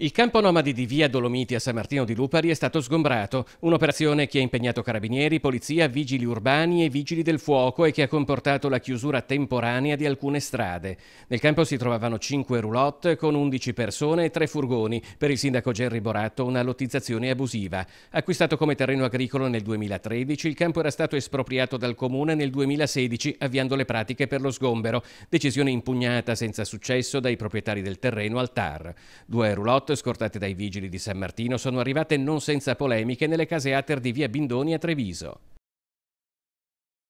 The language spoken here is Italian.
Il campo nomadi di via Dolomiti a San Martino di Lupari è stato sgombrato, un'operazione che ha impegnato carabinieri, polizia, vigili urbani e vigili del fuoco e che ha comportato la chiusura temporanea di alcune strade. Nel campo si trovavano 5 roulotte con 11 persone e 3 furgoni, per il sindaco Gerry Boratto una lottizzazione abusiva. Acquistato come terreno agricolo nel 2013, il campo era stato espropriato dal comune nel 2016 avviando le pratiche per lo sgombero, decisione impugnata senza successo dai proprietari del terreno al TAR. Due roulotte Notte, scortate dai vigili di San Martino, sono arrivate non senza polemiche nelle case ater di via Bindoni a Treviso.